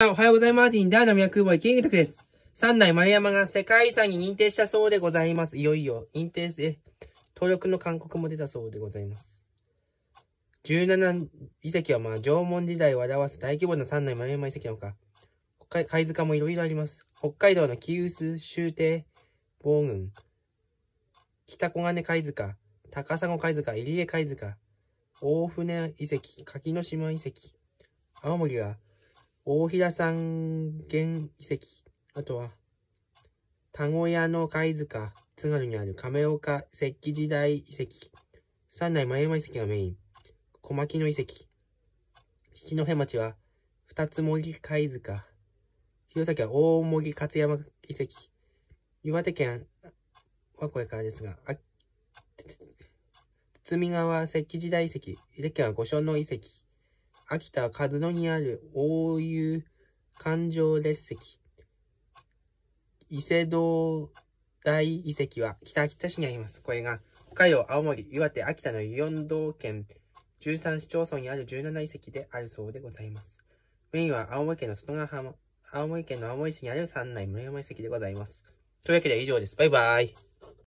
おはようございます。マーティンダーナミヤ空母池井拓です。三内丸山が世界遺産に認定したそうでございます。いよいよ認定て、登録の勧告も出たそうでございます。17遺跡はまあ縄文時代を表す大規模な三内丸山遺跡のほか、貝塚もいろいろあります。北海道のキウス、終帝、防軍、北小金貝塚、高砂貝塚、入江貝塚、大船遺跡、柿の島遺跡、青森は大平山原遺跡、あとは、田子屋の貝塚、津軽にある亀岡石器時代遺跡、三内前山遺跡がメイン、小牧の遺跡、七戸町は二つ森貝塚、弘前は大森勝山遺跡、岩手県はこれからですが、堤川石器時代遺跡、岩手県は五所の遺跡、秋田和野にある大湯環状列石。伊勢堂大遺跡は北秋田市にあります。これが北海道、青森、岩手、秋田の4道県13市町村にある17遺跡であるそうでございます。メインは青森県の外ヶ浜、青森県の青森市にある三内村山遺跡でございます。というわけで以上です。バイバイ。